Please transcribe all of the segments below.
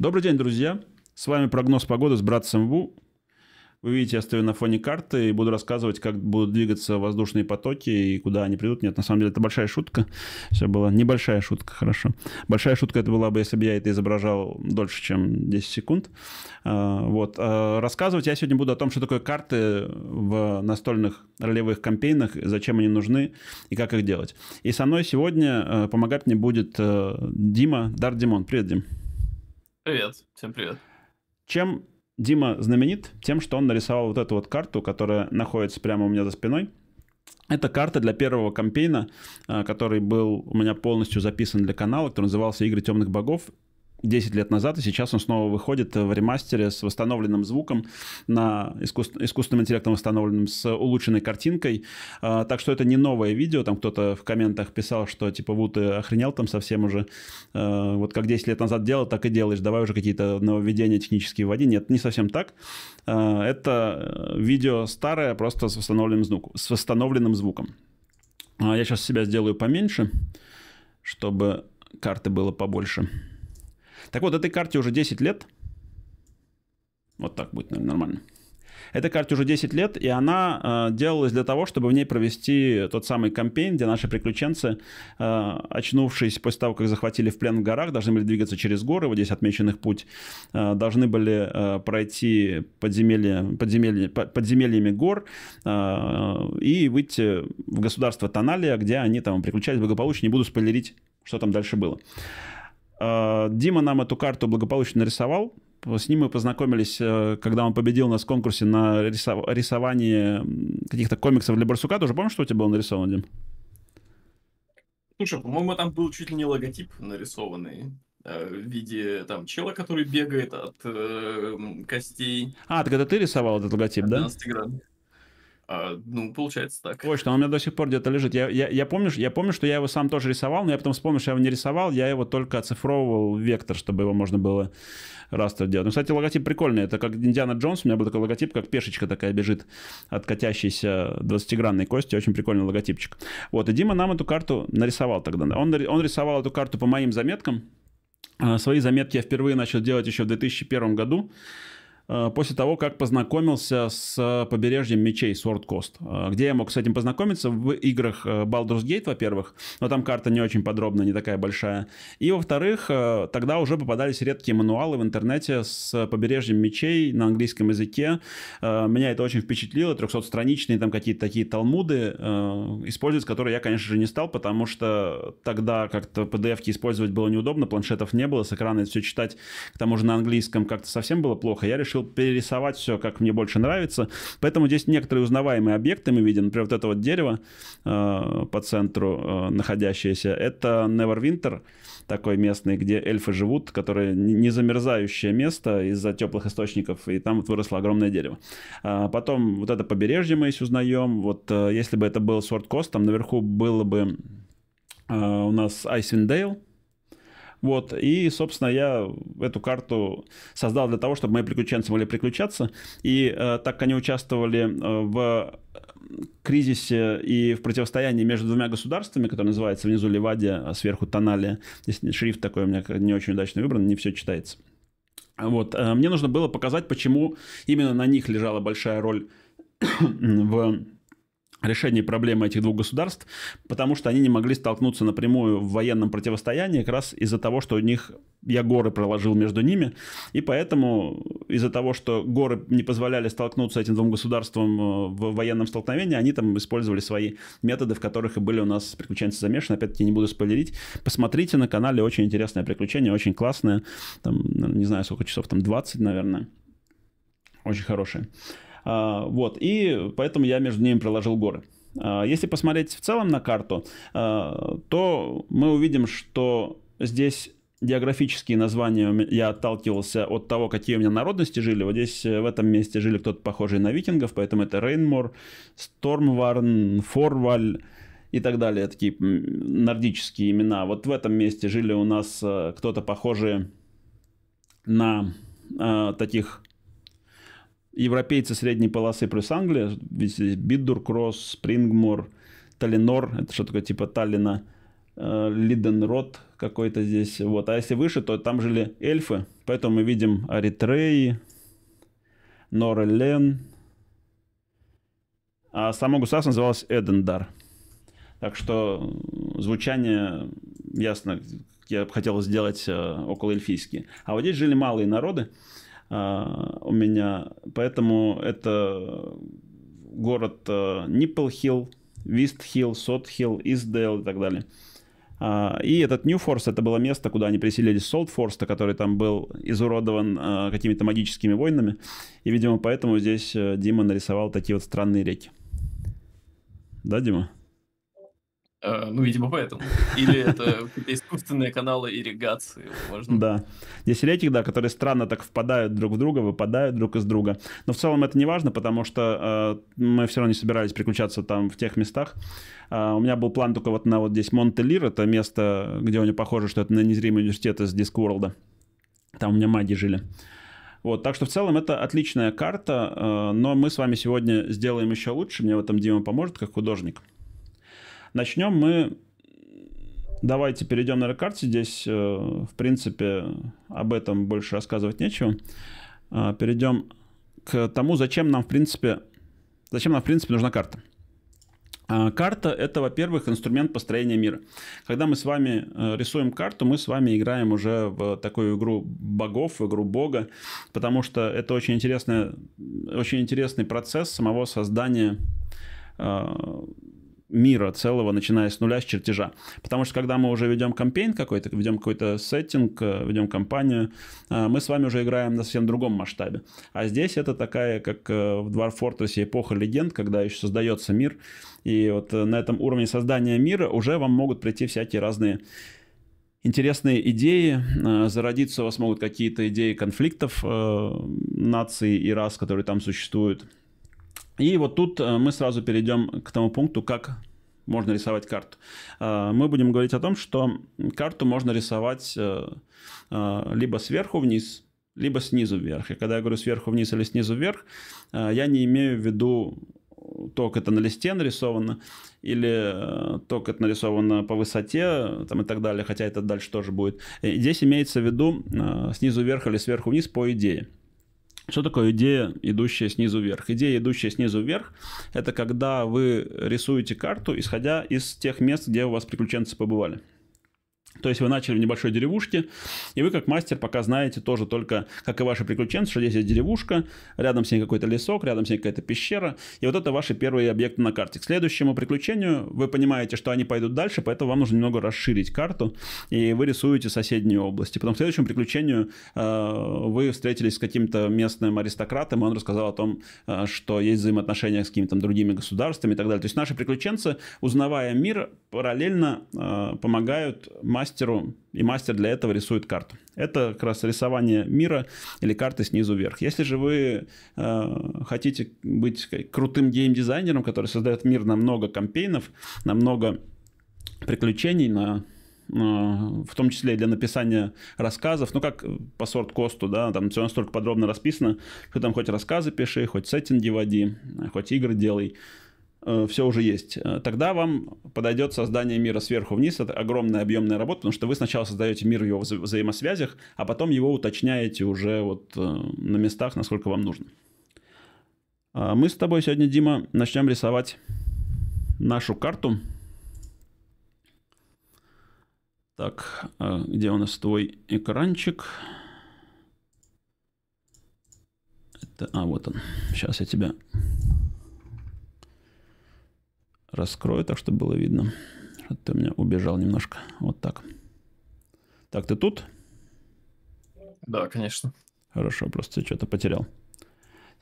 Добрый день, друзья! С вами прогноз погоды с братцем Ву. Вы видите, я стою на фоне карты и буду рассказывать, как будут двигаться воздушные потоки и куда они придут. Нет, на самом деле это большая шутка. Все было небольшая шутка, хорошо. Большая шутка это была бы, если бы я это изображал дольше, чем 10 секунд. А, вот. А, рассказывать я сегодня буду о том, что такое карты в настольных ролевых кампейнах, зачем они нужны и как их делать. И со мной сегодня э, помогать мне будет э, Дима Дардимон. Привет, Дим. Привет, всем привет. Чем Дима знаменит? Тем, что он нарисовал вот эту вот карту, которая находится прямо у меня за спиной. Это карта для первого кампейна, а, который был у меня полностью записан для канала, который назывался «Игры темных богов». 10 лет назад, и сейчас он снова выходит в ремастере с восстановленным звуком, на искус... искусственным интеллектом восстановленным, с улучшенной картинкой. А, так что это не новое видео, там кто-то в комментах писал, что типа Ву, ты охренел там совсем уже, а, вот как 10 лет назад делал, так и делаешь, давай уже какие-то нововведения технические вводи. Нет, не совсем так. А, это видео старое, просто с восстановленным, звук... с восстановленным звуком. А, я сейчас себя сделаю поменьше, чтобы карты было побольше. Так вот, этой карте уже 10 лет. Вот так будет, наверное, нормально. Этой карте уже 10 лет, и она э, делалась для того, чтобы в ней провести тот самый кампейн, где наши приключенцы, э, очнувшись после того, как захватили в плен в горах, должны были двигаться через горы, вот здесь отмечен их путь, э, должны были э, пройти подземелья, подземелья, подземельями гор э, и выйти в государство Таналия, где они там приключались благополучно, не буду спойлерить, что там дальше было. Э, Дима нам эту карту благополучно нарисовал. С ним мы познакомились, э, когда он победил нас в конкурсе на рисов... рисовании каких-то комиксов для Барсука. Ты уже помнишь, что у тебя было нарисовано, Дим? Слушай, по-моему, там был чуть ли не логотип нарисованный э, в виде там чела, который бегает от э, костей. А, так это ты рисовал этот логотип, да? Грамм. А, ну, получается так. точно он у меня до сих пор где-то лежит. Я, я, я, помню, я помню, что я его сам тоже рисовал, но я потом вспомнил, что я его не рисовал, я его только оцифровывал в вектор, чтобы его можно было растер делать. Ну, кстати, логотип прикольный. Это как Индиана Джонс, у меня был такой логотип, как пешечка такая бежит от катящейся 20-гранной кости. Очень прикольный логотипчик. Вот, и Дима нам эту карту нарисовал тогда. Он, он рисовал эту карту по моим заметкам. А, свои заметки я впервые начал делать еще в 2001 году. Э, после того, как познакомился с э, побережьем мечей Sword Coast. Э, где я мог с этим познакомиться? В играх Baldur's Gate, во-первых, но там карта не очень подробная, не такая большая. И, во-вторых, тогда уже попадались редкие мануалы в интернете с побережьем мечей на английском языке. Меня это очень впечатлило. 300-страничные там какие-то такие талмуды использовать, которые я, конечно же, не стал, потому что тогда как-то PDF-ки использовать было неудобно, планшетов не было, с экрана это все читать, к тому же на английском как-то совсем было плохо. Я решил решил перерисовать все, как мне больше нравится. Поэтому здесь некоторые узнаваемые объекты мы видим. Например, вот это вот дерево э, по центру э, находящееся. Это Neverwinter, такой местный, где эльфы живут, которое не замерзающее место из-за теплых источников, и там вот выросло огромное дерево. А потом вот это побережье мы здесь узнаем. Вот э, если бы это был Sword Coast, там наверху было бы э, у нас Айсвиндейл, вот, и, собственно, я эту карту создал для того, чтобы мои приключенцы могли приключаться. И э, так как они участвовали э, в э, кризисе и в противостоянии между двумя государствами, которые называются внизу Ливадия, а сверху Тонали. Здесь шрифт такой у меня не очень удачно выбран, не все читается. Вот. Э, мне нужно было показать, почему именно на них лежала большая роль в решении проблемы этих двух государств, потому что они не могли столкнуться напрямую в военном противостоянии как раз из-за того, что у них я горы проложил между ними, и поэтому из-за того, что горы не позволяли столкнуться этим двум государствам э, в военном столкновении, они там использовали свои методы, в которых и были у нас приключенцы замешаны. Опять-таки не буду спойлерить. Посмотрите на канале, очень интересное приключение, очень классное. Там, ну, не знаю, сколько часов, там 20, наверное. Очень хорошее. А, вот, и поэтому я между ними проложил горы. А, если посмотреть в целом на карту, а, то мы увидим, что здесь географические названия я отталкивался от того, какие у меня народности жили. Вот здесь э, в этом месте жили кто-то похожий на викингов, поэтому это Рейнмор, Стормварн, Форваль и так далее, такие нордические имена. Вот в этом месте жили у нас э, кто-то похожий на э, таких европейцы средней полосы плюс Англия, здесь Биддур, Кросс, Спрингмор, Талинор, это что такое типа Таллина, э, Лиденрод какой-то здесь, вот. А если выше, то там жили эльфы, поэтому мы видим Аритреи, Норелен, а само государство называлось Эдендар. Так что звучание, ясно, я хотел сделать э, около эльфийские. А вот здесь жили малые народы, а, у меня. Поэтому это город Хилл, а, Ниппелхилл, Вистхилл, Сотхилл, Издейл и так далее. А, и этот Нью Форс, это было место, куда они приселились Солтфорста, который там был изуродован а, какими-то магическими войнами. И, видимо, поэтому здесь э, Дима нарисовал такие вот странные реки. Да, Дима? Э, ну, видимо, поэтому. Или это искусственные каналы ирригации. Можно. Да. Есть Десятилетий, да, которые странно так впадают друг в друга, выпадают друг из друга. Но в целом это не важно, потому что э, мы все равно не собирались переключаться там в тех местах. Э, у меня был план только вот на вот здесь Монтелир, это место, где у него похоже, что это на незримый университет из Дискворлда. Там у меня маги жили. Вот, так что в целом это отличная карта, э, но мы с вами сегодня сделаем еще лучше. Мне в этом Дима поможет как художник. Начнем мы... Давайте перейдем на рекарте. Здесь, э, в принципе, об этом больше рассказывать нечего. А, перейдем к тому, зачем нам, в принципе, зачем нам, в принципе, нужна карта. А, карта — это, во-первых, инструмент построения мира. Когда мы с вами э, рисуем карту, мы с вами играем уже в такую игру богов, в игру бога, потому что это очень, интересный, очень интересный процесс самого создания а, мира целого, начиная с нуля, с чертежа. Потому что когда мы уже ведем кампейн какой-то, ведем какой-то сеттинг, э, ведем кампанию, э, мы с вами уже играем на совсем другом масштабе. А здесь это такая, как э, в Dwarf Fortress эпоха легенд, когда еще создается мир, и вот на этом уровне создания мира уже вам могут прийти всякие разные интересные идеи, зародиться у вас могут какие-то идеи конфликтов наций и рас, которые там существуют, и вот тут э, мы сразу перейдем к тому пункту, как можно рисовать карту. Э, мы будем говорить о том, что карту можно рисовать э, либо сверху вниз, либо снизу вверх. И когда я говорю сверху вниз или снизу вверх, я не имею в виду то, как это на листе нарисовано, или то, как это нарисовано по высоте там, и так далее, хотя это дальше тоже будет. И здесь имеется в виду снизу вверх или сверху вниз по идее. Что такое идея, идущая снизу вверх? Идея, идущая снизу вверх, это когда вы рисуете карту, исходя из тех мест, где у вас приключенцы побывали. То есть вы начали в небольшой деревушке, и вы как мастер пока знаете тоже только, как и ваши приключенцы, что здесь есть деревушка, рядом с ней какой-то лесок, рядом с ней какая-то пещера, и вот это ваши первые объекты на карте. К следующему приключению вы понимаете, что они пойдут дальше, поэтому вам нужно немного расширить карту, и вы рисуете соседние области. Потом к следующему приключению э, вы встретились с каким-то местным аристократом, и он рассказал о том, э, что есть взаимоотношения с какими-то другими государствами и так далее. То есть наши приключенцы, узнавая мир, параллельно э, помогают мастеру мастеру, и мастер для этого рисует карту. Это как раз рисование мира или карты снизу вверх. Если же вы э, хотите быть крутым геймдизайнером, который создает мир на много кампейнов, на много приключений, на э, в том числе для написания рассказов, ну как по сорт косту, да, там все настолько подробно расписано, что там хоть рассказы пиши, хоть сеттинги води, хоть игры делай, Э, все уже есть. Э, тогда вам подойдет создание мира сверху вниз. Это огромная объемная работа, потому что вы сначала создаете мир в его вза взаимосвязях, а потом его уточняете уже вот э, на местах, насколько вам нужно. А мы с тобой сегодня, Дима, начнем рисовать нашу карту. Так, где у нас твой экранчик? Это, а, вот он. Сейчас я тебя Раскрою так, чтобы было видно. Что а ты у меня убежал немножко. Вот так. Так, ты тут? Да, конечно. Хорошо, просто что-то потерял.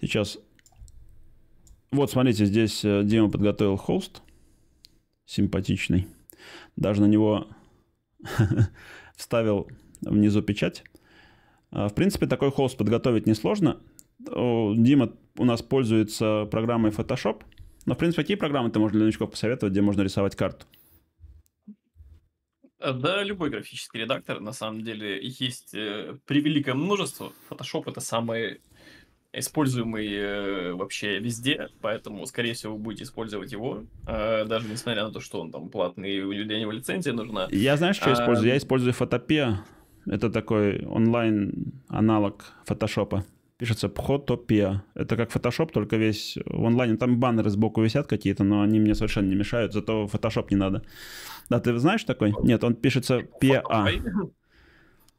Сейчас. Вот, смотрите, здесь э, Дима подготовил холст. Симпатичный. Даже на него вставил внизу печать. А, в принципе, такой холст подготовить несложно. Дима у нас пользуется программой Photoshop – но, в принципе, какие программы ты можешь для новичков посоветовать, где можно рисовать карту? Да, любой графический редактор, на самом деле, их есть э, превеликое множество. Photoshop это самый используемый э, вообще везде, поэтому, скорее всего, вы будете использовать его, э, даже несмотря на то, что он там платный, и у людей него лицензия нужна. Я знаешь, что а... использую? Я использую Photopea. Это такой онлайн аналог фотошопа пишется Photope. Это как Photoshop, только весь в онлайне. Там баннеры сбоку висят какие-то, но они мне совершенно не мешают, зато Photoshop не надо. Да, ты знаешь такой? Нет, он пишется PA.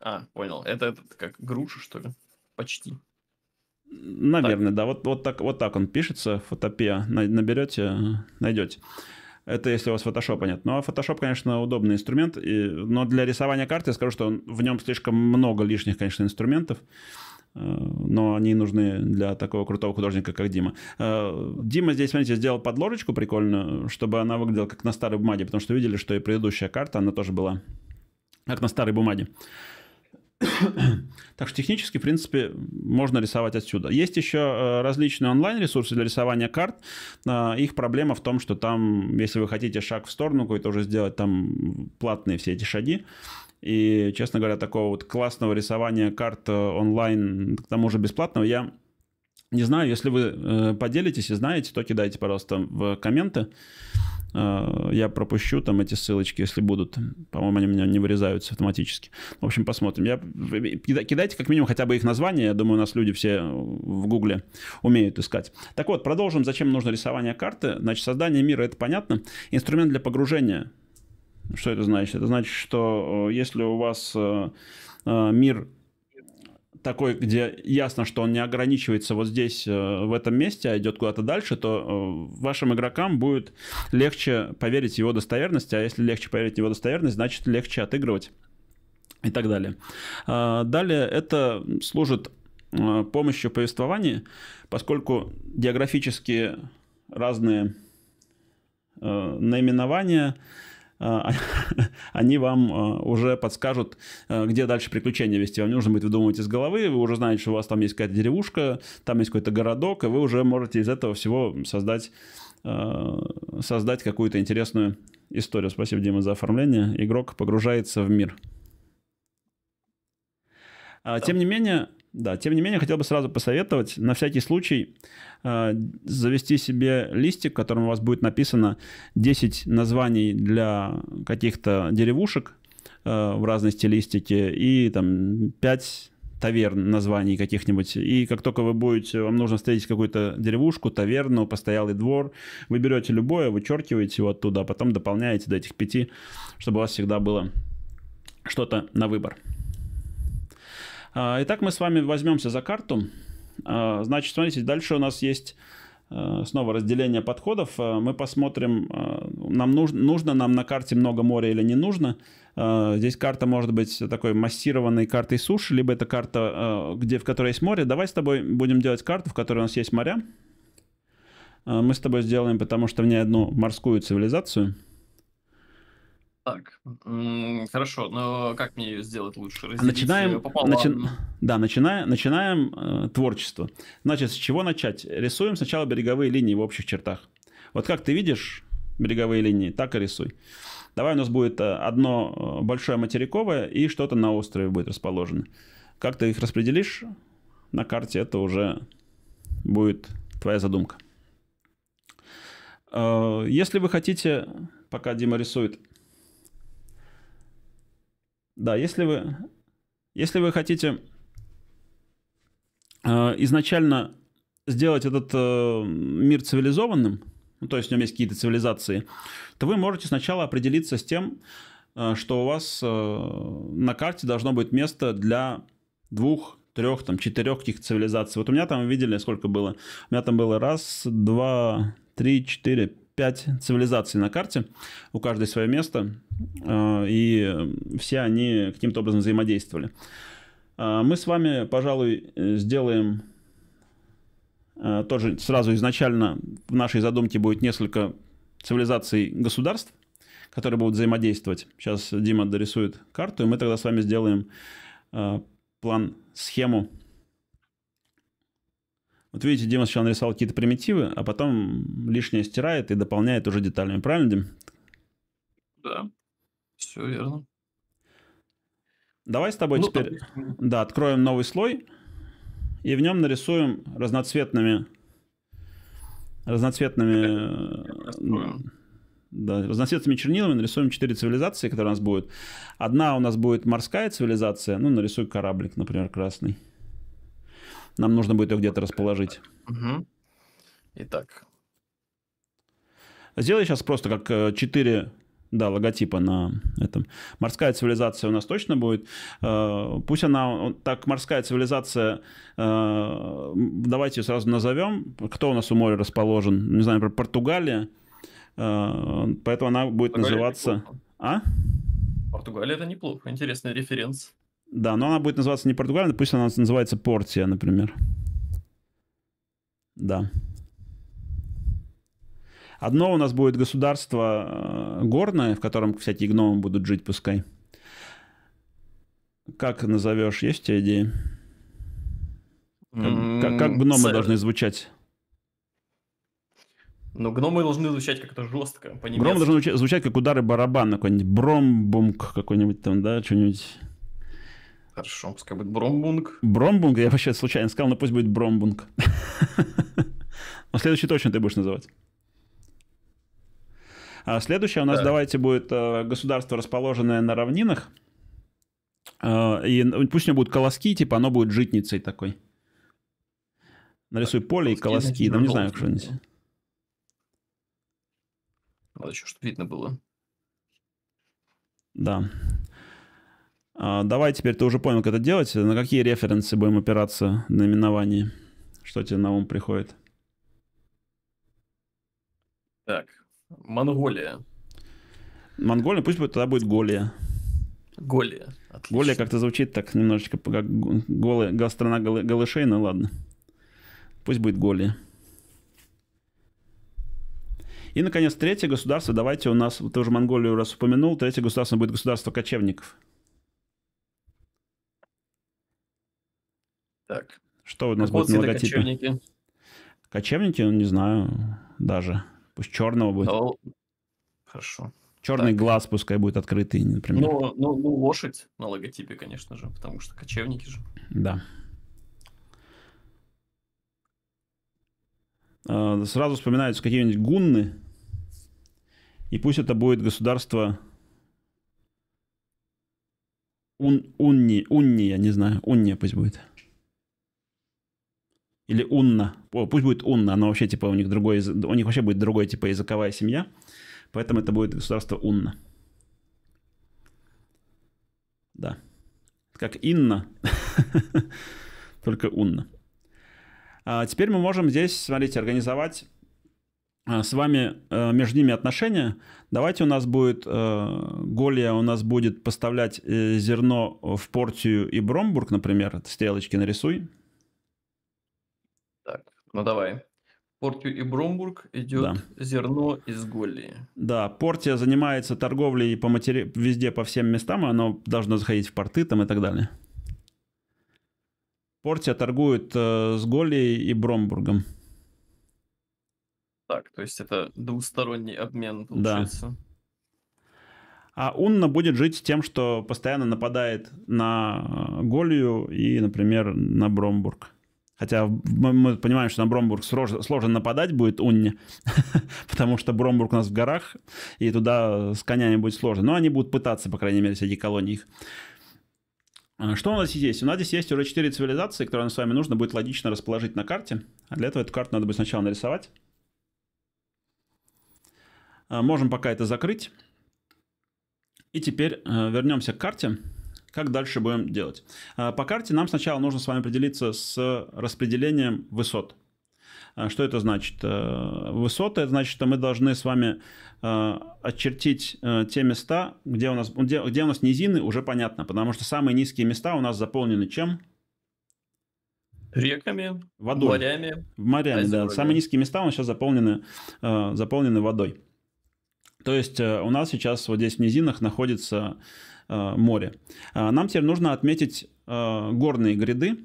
А, понял. Это, это как груша, что ли? Почти. Наверное, так. да. Вот, вот, так, вот так он пишется, фотопия. Наберете, найдете. Это если у вас фотошопа нет. Ну, а фотошоп, конечно, удобный инструмент. И, но для рисования карты я скажу, что в нем слишком много лишних, конечно, инструментов но они нужны для такого крутого художника, как Дима. Э, Дима здесь, смотрите, сделал подложечку прикольную, чтобы она выглядела как на старой бумаге, потому что видели, что и предыдущая карта, она тоже была как на старой бумаге. Так что технически, в принципе, можно рисовать отсюда. Есть еще э, различные онлайн-ресурсы для рисования карт. Э, их проблема в том, что там, если вы хотите шаг в сторону какой-то уже сделать, там платные все эти шаги. И, честно говоря, такого вот классного рисования карт э, онлайн, к тому же бесплатного, я не знаю. Если вы э, поделитесь и знаете, то кидайте, пожалуйста, в комменты. Э, я пропущу там эти ссылочки, если будут. По-моему, они у меня не вырезаются автоматически. В общем, посмотрим. Я... Кидайте как минимум хотя бы их название. Я думаю, у нас люди все в Гугле умеют искать. Так вот, продолжим. Зачем нужно рисование карты? Значит, создание мира — это понятно. Инструмент для погружения — что это значит? Это значит, что э, если у вас э, э, мир такой, где ясно, что он не ограничивается вот здесь, в этом месте, а идет куда-то дальше, то вашим игрокам будет легче поверить в его достоверность, а если легче поверить в его достоверность, значит легче отыгрывать и так далее. Далее это служит помощью повествования, поскольку географически разные наименования, Э, они вам э, уже подскажут, э, где дальше приключения вести. Вам не нужно будет выдумывать из головы, вы уже знаете, что у вас там есть какая-то деревушка, там есть какой-то городок, и вы уже можете из этого всего создать, создать какую-то интересную историю. Спасибо, Дима, за оформление. Игрок погружается в мир. А, тем не менее, да, тем не менее, хотел бы сразу посоветовать на всякий случай э, завести себе листик, в котором у вас будет написано 10 названий для каких-то деревушек э, в разной стилистике и там 5 таверн названий каких-нибудь. И как только вы будете, вам нужно встретить какую-то деревушку, таверну, постоялый двор, вы берете любое, вычеркиваете его оттуда, а потом дополняете до этих пяти, чтобы у вас всегда было что-то на выбор. А, итак, мы с вами возьмемся за карту. А, значит, смотрите, дальше у нас есть а, снова разделение подходов. Мы посмотрим, нам нужно, нужно нам на карте много моря или не нужно. Здесь карта может быть такой массированной картой суши, либо это карта, где, в которой есть море. Давай с тобой будем делать карту, в которой у нас есть моря. Мы с тобой сделаем, потому что в ней одну морскую цивилизацию – так, хорошо, но как мне ее сделать лучше? А Разделить начинаем, Начи... Да, начинаем, начинаем э, творчество. Значит, с чего начать? Рисуем сначала береговые линии в общих чертах. Вот как ты видишь береговые линии, так и рисуй. Давай у нас будет э, одно э, большое материковое и что-то на острове будет расположено. Как ты их распределишь на карте, это уже будет твоя задумка. Э, если вы хотите, пока Дима рисует, да, если вы, если вы хотите э, изначально сделать этот э, мир цивилизованным, ну, то есть в нем есть какие-то цивилизации, то вы можете сначала определиться с тем, э, что у вас э, на карте должно быть место для двух, трех, там, четырех каких-то цивилизаций. Вот у меня там, видели, сколько было? У меня там было раз, два, три, четыре, пять цивилизаций на карте, у каждой свое место, а, и все они каким-то образом взаимодействовали. А, мы с вами, пожалуй, сделаем а, тоже сразу изначально в нашей задумке будет несколько цивилизаций государств, которые будут взаимодействовать. Сейчас Дима дорисует карту, и мы тогда с вами сделаем план, схему вот видите, Дима сначала нарисовал какие-то примитивы, а потом лишнее стирает и дополняет уже деталями. Правильно, Дим? Да, все верно. Давай с тобой ну, теперь, там... да, откроем новый слой и в нем нарисуем разноцветными, разноцветными, э, да, разноцветными чернилами нарисуем четыре цивилизации, которые у нас будут. Одна у нас будет морская цивилизация, ну нарисуй кораблик, например, красный. Нам нужно будет ее где-то расположить. Угу. Итак. Сделай сейчас просто как 4 э, да, логотипа на этом. Морская цивилизация у нас точно будет. Э, пусть она, э, так, морская цивилизация, давайте сразу назовем. Кто у нас у моря расположен? Не знаю, например, Португалия. Поэтому она будет Португалия называться... А? Португалия это неплохо, интересный референс. Да, но она будет называться не португальная, пусть она называется Портия, например. Да. Одно у нас будет государство э, горное, в котором всякие гномы будут жить, пускай. Как назовешь? Есть у тебя идеи? Как, как, как гномы цель. Э, должны звучать? Но ну, гномы должны звучать как-то жестко, по Гномы должны звучать, звучать как удары барабана, какой-нибудь бромбумк какой-нибудь там, да, что-нибудь. Хорошо, пускай будет Бромбунг. Бромбунг, я вообще случайно сказал, но пусть будет Бромбунг. Но следующий точно ты будешь называть. А следующее у нас, давайте, будет э, государство, расположенное на равнинах. Э, и ну, пусть у него будут колоски, типа оно будет житницей такой. Нарисуй поле и колоски, да ну, не знаю, что-нибудь. Надо еще, чтобы видно было. Да. А, давай теперь ты уже понял, как это делать. На какие референсы будем опираться на наименовании? Что тебе на ум приходит? Так, Монголия. Монголия, пусть будет, тогда будет Голия. Голия. Отлично. Голия как-то звучит так немножечко, как голая, страна голышей, ну ладно. Пусть будет Голия. И, наконец, третье государство. Давайте у нас, ты уже Монголию раз упомянул, третье государство будет государство кочевников. Так. Что у нас будет на логотипе? Кочевники. Кочевники, ну не знаю даже. Пусть черного будет. О, хорошо. Черный так. глаз пускай будет открытый, например. Ну, ну, ну, лошадь на логотипе, конечно же, потому что кочевники же. Да. А, сразу вспоминаются какие-нибудь гунны. И пусть это будет государство Ун, Унни, Унни, я не знаю, унни пусть будет или Унна. пусть будет Унна, но вообще типа у них другой, у них вообще будет другой типа языковая семья, поэтому это будет государство Унна. Да. Как Инна, только Унна. А теперь мы можем здесь, смотрите, организовать а, с вами э, между ними отношения. Давайте у нас будет э, Голия, у нас будет поставлять э, зерно в Портию и Бромбург, например, стрелочки нарисуй. Ну давай. Портию и Бромбург идет да. зерно из Голлии. Да, Портия занимается торговлей по матери... везде, по всем местам, и оно должно заходить в порты там и так далее. Портия торгует э, с Голлией и Бромбургом. Так, то есть это двусторонний обмен получается. Да. А Унна будет жить с тем, что постоянно нападает на э, Голлию и, например, на Бромбург. Хотя мы понимаем, что на Бромбург сложно нападать будет Унни, потому что Бромбург у нас в горах, и туда с конями будет сложно. Но они будут пытаться, по крайней мере, среди колоний их. А что у нас здесь есть? У нас здесь есть уже 4 цивилизации, которые нам с вами нужно будет логично расположить на карте. А для этого эту карту надо будет сначала нарисовать. А, можем пока это закрыть. И теперь э, вернемся к карте. Как дальше будем делать? А, по карте нам сначала нужно с вами определиться с распределением высот. А, что это значит? А, высоты, это значит, что мы должны с вами отчертить те места, где у нас, где, где у нас низины, уже понятно, потому что самые низкие места у нас заполнены чем? Реками, водой. морями. Морями, да. Самые низкие места у нас сейчас заполнены, заполнены водой. То есть у нас сейчас вот здесь в низинах находится Э, море. Э, нам теперь нужно отметить э, горные гряды.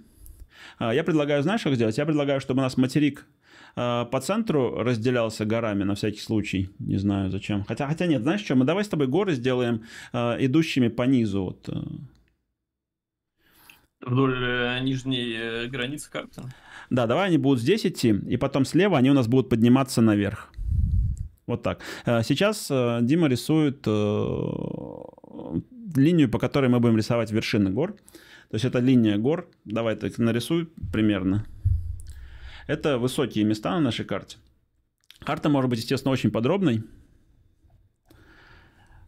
Я предлагаю, знаешь, как сделать? Я предлагаю, чтобы у нас материк по центру разделялся горами на всякий случай. Не знаю зачем. Хотя, хотя нет, знаешь что, мы давай с тобой горы сделаем идущими по низу. Вот. Вдоль нижней границы карты. Да, давай они будут здесь идти, и потом слева они у нас будут подниматься наверх. Вот так. Сейчас Дима рисует линию, по которой мы будем рисовать вершины гор. То есть это линия гор. Давай так нарисуй примерно. Это высокие места на нашей карте. Карта может быть, естественно, очень подробной.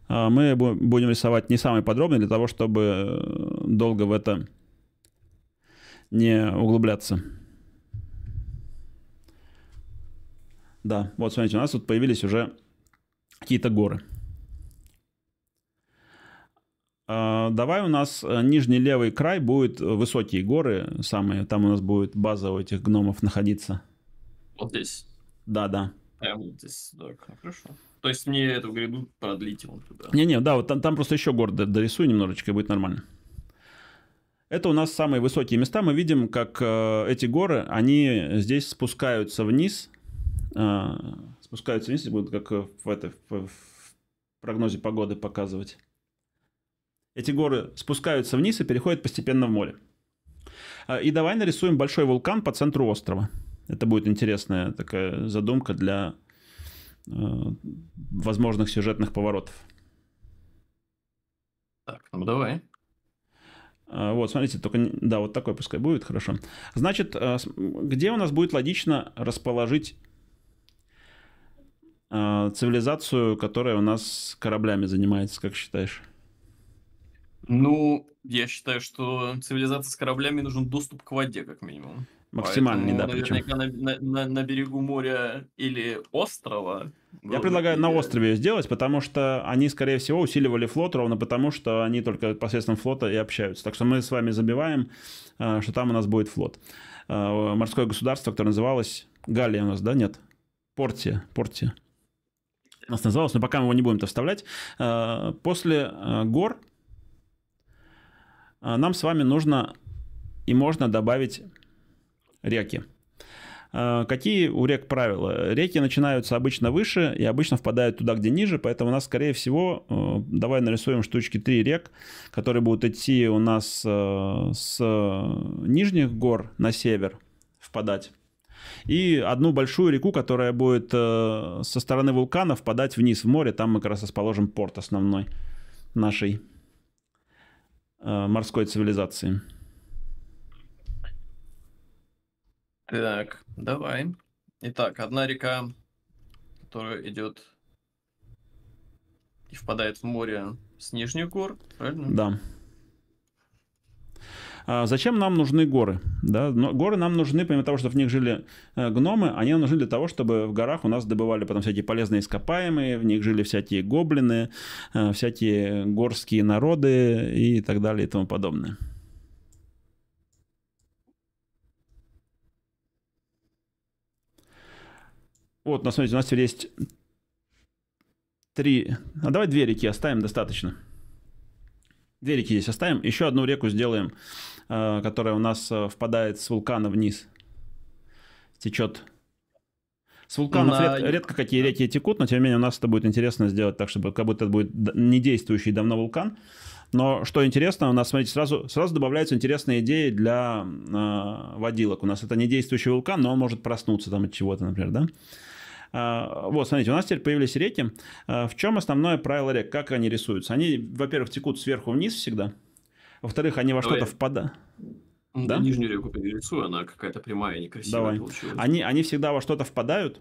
А, мы будем рисовать не самый подробный для того, чтобы э, долго в это не углубляться. Да, вот смотрите, у нас тут появились уже какие-то горы. А, давай у нас э, нижний левый край будет э, высокие горы самые, там у нас будет база у этих гномов находиться. Вот здесь? Да, да. Прямо вот здесь, хорошо. То есть мне эту гряду продлить вон туда? Не-не, да, вот там, там просто еще горы дорисую немножечко, и будет нормально. Это у нас самые высокие места. Мы видим, как э, эти горы, они здесь спускаются вниз. Э, спускаются вниз, и будут как э, в, это, в, в прогнозе погоды показывать. Эти горы спускаются вниз и переходят постепенно в море. А, и давай нарисуем большой вулкан по центру острова. Это будет интересная такая задумка для э, возможных сюжетных поворотов. Так, ну давай. А, вот, смотрите, только, да, вот такой пускай будет, хорошо. Значит, а, где у нас будет логично расположить цивилизацию, которая у нас кораблями занимается, как считаешь? Ну, я считаю, что цивилизации с кораблями нужен доступ к воде, как минимум. Максимально Поэтому, да, причем. На, на, на берегу моря или острова. Я предлагаю такие... на острове сделать, потому что они, скорее всего, усиливали флот ровно потому, что они только посредством флота и общаются. Так что мы с вами забиваем, э, что там у нас будет флот. Э, морское государство, которое называлось... Галлия у нас, да? Нет. Портия. Портия. У нас называлось, но пока мы его не будем-то вставлять. Э, после гор а, нам с вами нужно и можно добавить реки. А, какие у рек правила? Реки начинаются обычно выше и обычно впадают туда, где ниже, поэтому у нас, скорее всего, э, давай нарисуем штучки 3 рек, которые будут идти у нас э, с нижних гор на север впадать. И одну большую реку, которая будет э, со стороны вулкана впадать вниз в море, там мы как раз расположим порт основной нашей Э, морской цивилизации. Так, давай. Итак, одна река, которая идет и впадает в море с нижних гор, правильно? Да. А зачем нам нужны горы? Да? Но горы нам нужны, помимо того, что в них жили э, гномы, они нам нужны для того, чтобы в горах у нас добывали потом всякие полезные ископаемые, в них жили всякие гоблины, э, всякие горские народы и так далее и тому подобное. Вот, ну, смотрите, у нас теперь есть три... А давай две реки оставим, достаточно. Две реки здесь оставим. Еще одну реку сделаем, э, которая у нас э, впадает с вулкана вниз. Течет. С вулканов На... ред, редко какие реки текут, но тем не менее у нас это будет интересно сделать так, чтобы как будто это будет не действующий давно вулкан. Но что интересно, у нас, смотрите, сразу, сразу добавляются интересные идеи для э, водилок. У нас это не действующий вулкан, но он может проснуться там от чего-то, например, да? А, вот, смотрите, у нас теперь появились реки. А, в чем основное правило рек? Как они рисуются? Они, во-первых, текут сверху вниз всегда. Во-вторых, они во что-то впадают. Ну, да? Нижнюю реку перерисую, она какая-то прямая, некрасивая Давай. получилась. Они, они всегда во что-то впадают,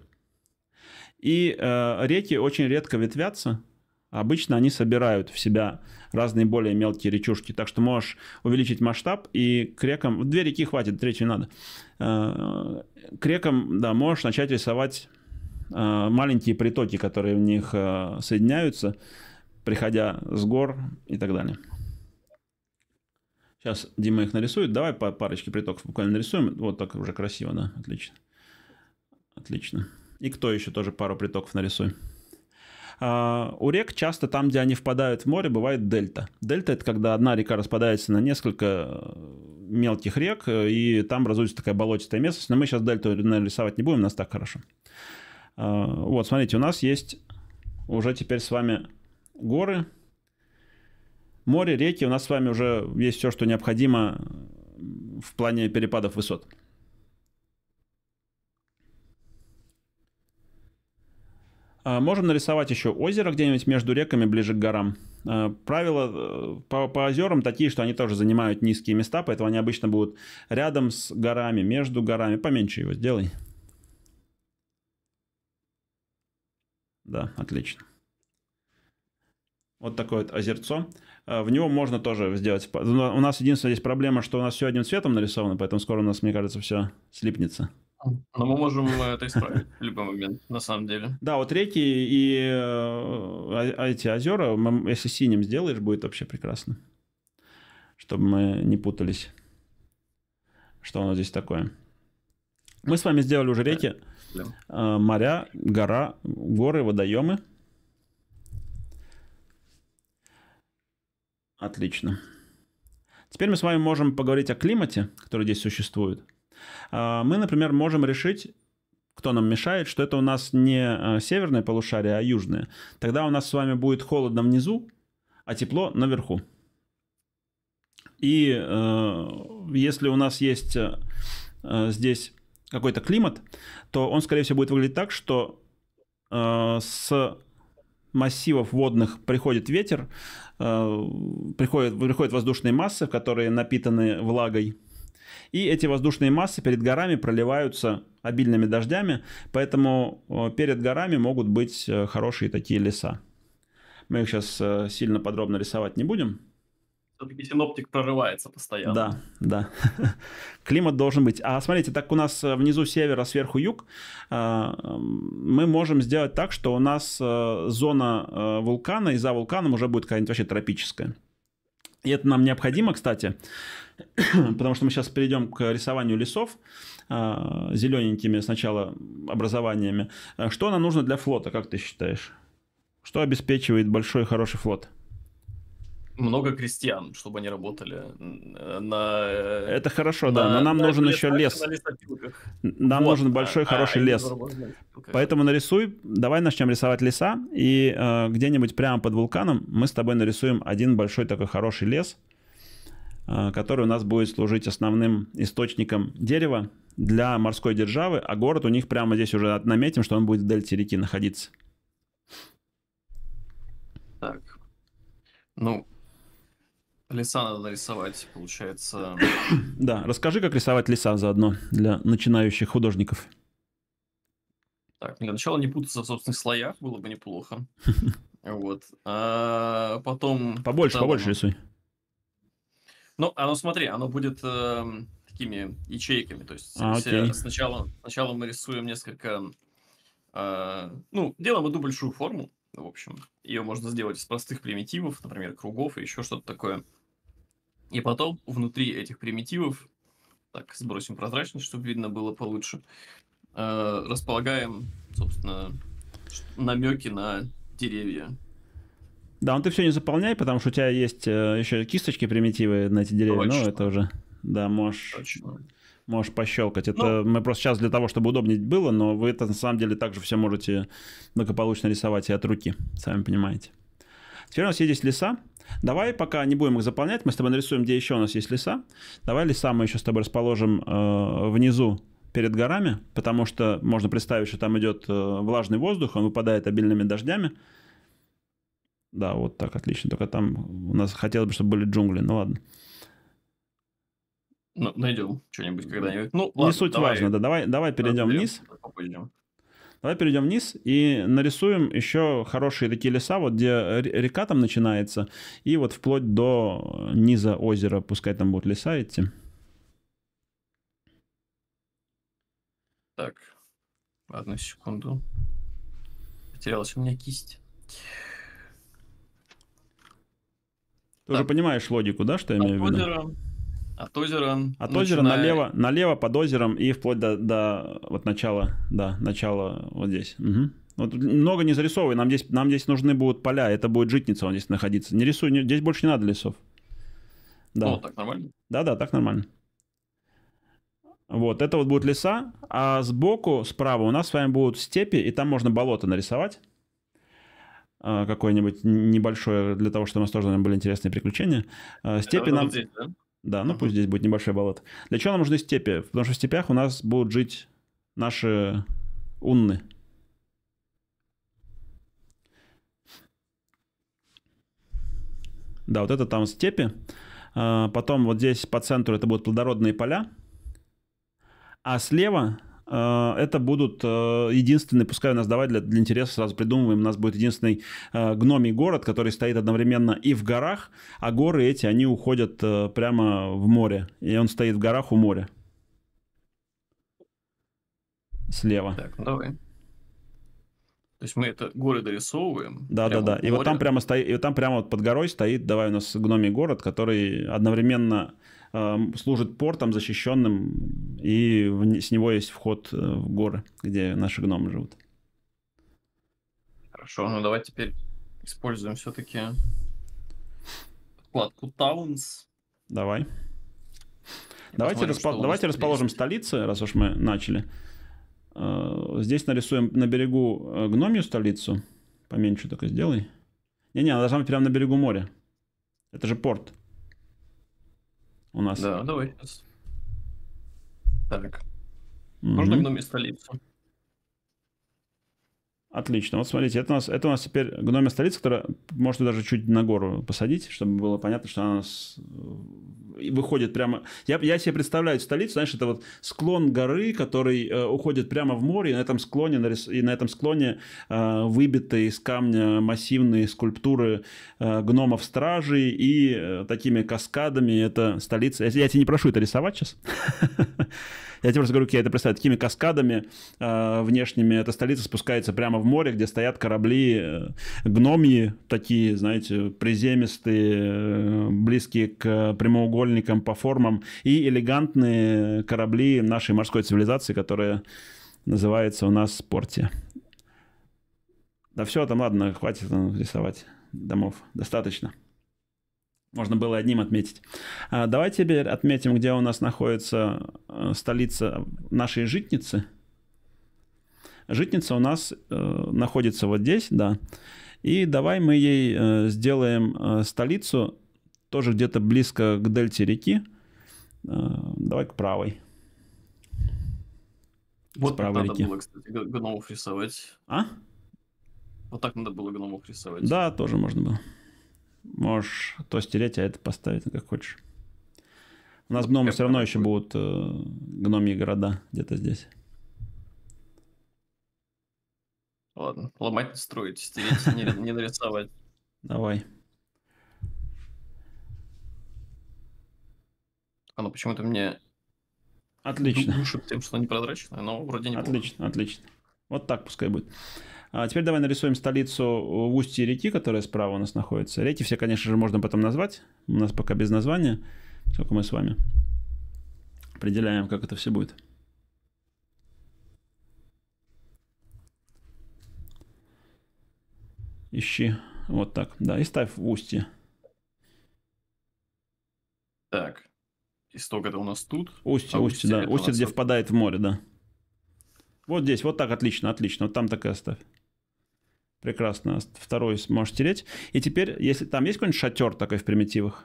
и э, реки очень редко ветвятся, Обычно они собирают в себя разные более мелкие речушки, так что можешь увеличить масштаб и к рекам... Две реки хватит, третью надо. Э, к рекам, да, можешь начать рисовать Э, маленькие притоки, которые в них э, соединяются, приходя с гор и так далее. Сейчас Дима их нарисует. Давай по парочке притоков буквально нарисуем. Вот так уже красиво, да? Отлично. Отлично. И кто еще тоже пару притоков нарисуй? А, у рек часто там, где они впадают в море, бывает дельта. Дельта – это когда одна река распадается на несколько э, мелких рек, и там образуется такая болотистая местность. Но мы сейчас дельту нарисовать не будем, у нас так хорошо. А, вот, смотрите, у нас есть уже теперь с вами горы, море, реки. У нас с вами уже есть все, что необходимо в плане перепадов высот. А, можем нарисовать еще озеро где-нибудь между реками, ближе к горам. А, правила э, по, по озерам такие, что они тоже занимают низкие места, поэтому они обычно будут рядом с горами, между горами. Поменьше его сделай. Да, отлично. Вот такое вот озерцо. Э, в него можно тоже сделать... У нас единственная здесь проблема, что у нас все одним цветом нарисовано, поэтому скоро у нас, мне кажется, все слипнется. Но мы можем э, это исправить в любой момент, на самом деле. Да, вот реки и э, эти озера, если синим сделаешь, будет вообще прекрасно. Чтобы мы не путались, что у нас здесь такое. Мы с вами сделали уже реки. Да. Э, моря, гора, горы, водоемы. Отлично. Теперь мы с вами можем поговорить о климате, который здесь существует. Э, мы, например, можем решить, кто нам мешает, что это у нас не э, северное полушарие, а южное. Тогда у нас с вами будет холодно внизу, а тепло наверху. И э, если у нас есть э, здесь какой-то климат, то он, скорее всего, будет выглядеть так, что э, с массивов водных приходит ветер, э, приходят, приходят воздушные массы, которые напитаны влагой, и эти воздушные массы перед горами проливаются обильными дождями, поэтому э, перед горами могут быть э, хорошие такие леса. Мы их сейчас э, сильно подробно рисовать не будем, все-таки синоптик прорывается постоянно. Да, да. Климат должен быть. А смотрите, так у нас э, внизу север, а сверху юг. Э, мы можем сделать так, что у нас э, зона вулкана, и за вулканом уже будет какая-нибудь вообще тропическая. И это нам необходимо, кстати, потому что мы сейчас перейдем к рисованию лесов зелененькими сначала образованиями. Что нам нужно для флота, как ты считаешь? Что обеспечивает большой хороший флот? много крестьян, чтобы они работали э, на... Э, Это хорошо, на, да, но нам на нужен лес, еще а лес. На нам вот, нужен да, большой, а, хороший а, лес. Поэтому нарисуй, давай начнем рисовать леса, и э, где-нибудь прямо под вулканом мы с тобой нарисуем один большой такой хороший лес, э, который у нас будет служить основным источником дерева для морской державы, а город у них прямо здесь уже наметим, что он будет в дельте реки находиться. Так. Ну, Лиса надо нарисовать, получается. да, расскажи, как рисовать леса заодно для начинающих художников. Так, для начала не путаться в собственных слоях, было бы неплохо. Вот. А потом... Побольше, там... побольше рисуй. Ну, оно, смотри, оно будет э, такими ячейками. То есть а, окей. сначала, сначала мы рисуем несколько... Э, ну, делаем одну большую форму, в общем. Ее можно сделать из простых примитивов, например, кругов и еще что-то такое. И потом внутри этих примитивов, так, сбросим прозрачность, чтобы видно было получше, э, располагаем, собственно, намеки на деревья. Да, но ну ты все не заполняй, потому что у тебя есть э, еще кисточки примитивы на эти деревья, Точно. ну это уже, да, можешь... Точно. Можешь пощелкать. Это ну, мы просто сейчас для того, чтобы удобнее было, но вы это на самом деле также все можете благополучно рисовать и от руки, сами понимаете. Теперь у нас есть леса. Давай пока не будем их заполнять, мы с тобой нарисуем, где еще у нас есть леса. Давай леса мы еще с тобой расположим э, внизу перед горами, потому что можно представить, что там идет э, влажный воздух, он выпадает обильными дождями. Да, вот так, отлично. Только там у нас хотелось бы, чтобы были джунгли, ну ладно. Ну, найдем что-нибудь когда-нибудь. Ну, ладно, Не суть давай. важно, да. Давай, давай перейдем Отберем, вниз. Попозже. Давай перейдем вниз и нарисуем еще хорошие такие леса, вот где река там начинается, и вот вплоть до низа озера, пускай там будут леса идти. Так, одну секунду. Потерялась у меня кисть. Ты да. уже понимаешь логику, да, что я имею в виду? От озера. От начиная... озера налево, налево под озером и вплоть до, до вот начала, да, начала вот здесь. Угу. Вот много не зарисовывай, нам здесь, нам здесь нужны будут поля, это будет житница, он здесь находиться. Не рисуй, не, здесь больше не надо лесов. Да. О, так нормально? Да-да, так нормально. Вот, это вот будут леса, а сбоку, справа у нас с вами будут степи, и там можно болото нарисовать. А, какое-нибудь небольшое, для того, чтобы у нас тоже наверное, были интересные приключения. А, степи нам... Здесь, да? Да, ну пусть здесь будет небольшой болото. Для чего нам нужны степи? Потому что в степях у нас будут жить наши унны. Да, вот это там степи. А, потом вот здесь по центру это будут плодородные поля. А слева Э, это будут э, единственный, пускай у нас давай для, для интереса сразу придумываем, у нас будет единственный э, гномий город, который стоит одновременно и в горах, а горы эти, они уходят прямо в море, и он стоит в горах у моря. Слева. Так, ну давай. То есть мы это горы дорисовываем. Да, да, да. И вот там прямо стоит, и вот там прямо вот под горой стоит, давай у нас гномий город, который одновременно Эм, служит портом защищенным, и с него есть вход э, в горы, где наши гномы живут. Хорошо, ну давай теперь используем все-таки вкладку Таунс. Давай. давайте, распо... давайте расположим есть. столицы, раз уж мы начали. Э, здесь нарисуем на берегу э, гномию столицу. Поменьше только сделай. Не-не, она должна быть прямо на берегу моря. Это же порт у нас. Да, ну, давай сейчас. Так. Можно гноми столицу? Отлично. Вот смотрите, это у нас, это у нас теперь гномия столица, которая можно даже чуть на гору посадить, чтобы было понятно, что она с... Э, выходит прямо... Я, я себе представляю столицу, знаешь, это вот склон горы, который э, уходит прямо в море, и на этом склоне, нарис... и на этом склоне э, выбиты из камня массивные скульптуры э, гномов-стражей и э, такими каскадами это столица. Я, я тебя не прошу это рисовать сейчас. Я тебе просто говорю, как я это представляю, такими каскадами э, внешними эта столица спускается прямо в море, где стоят корабли э, гномьи, такие, знаете, приземистые, э, близкие к прямоугольникам по формам, и элегантные корабли нашей морской цивилизации, которая называется у нас «Порте». Да все, там ладно, хватит ну, рисовать домов. Достаточно можно было одним отметить. А Давайте теперь отметим, где у нас находится э, столица нашей житницы. Житница у нас э, находится вот здесь, да. И давай мы ей э, сделаем столицу тоже где-то близко к дельте реки. Давай к правой. Вот так надо реки. было, кстати, гномов рисовать. А? Вот так надо было гномов рисовать. Да, тоже можно было. Можешь то стереть, а это поставить, как хочешь. У нас гномы все равно еще будут э, гномьи города где-то здесь. Ладно, ломать, строить, стереть, не, нарисовать. Давай. А ну почему-то мне отлично. тем, что непрозрачное, но вроде не Отлично, отлично. Вот так пускай будет. А теперь давай нарисуем столицу э, в устье реки, которая справа у нас находится. Реки все, конечно же, можно потом назвать. У нас пока без названия, только мы с вами определяем, как это все будет. Ищи. Вот так, да, и ставь в устье. Так, исток это у нас тут? Устье, а устье, да, устье, где впадает в море, да. Вот здесь, вот так, отлично, отлично, вот там так и оставь. Прекрасно. Второй можешь тереть. И теперь, если там есть какой-нибудь шатер такой в примитивах?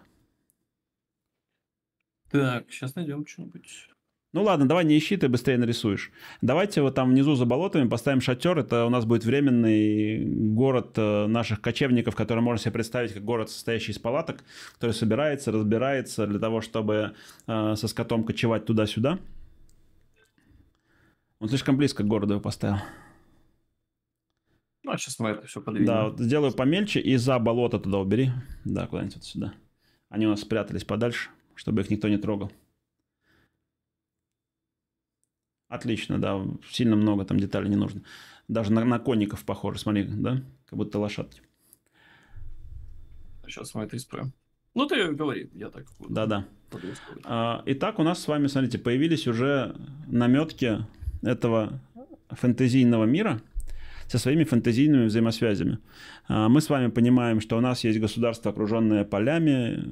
Так, сейчас найдем что-нибудь. Ну ладно, давай не ищи, ты быстрее нарисуешь. Давайте вот там внизу за болотами поставим шатер. Это у нас будет временный город э, наших кочевников, который можно себе представить как город, состоящий из палаток, который собирается, разбирается для того, чтобы э, со скотом кочевать туда-сюда. Он слишком близко к городу его поставил. Ну, а сейчас мы это все подвинем. Да, вот сделаю помельче и за болото туда убери. Да, куда-нибудь вот сюда. Они у нас спрятались подальше, чтобы их никто не трогал. Отлично, да. Сильно много там деталей не нужно. Даже на, на конников похоже, смотри, да? Как будто лошадки. Сейчас мы это исправим. Ну, ты говори, я так... Да-да. А, итак, у нас с вами, смотрите, появились уже наметки этого фэнтезийного мира – со своими фантазийными взаимосвязями. А, мы с вами понимаем, что у нас есть государство, окруженное полями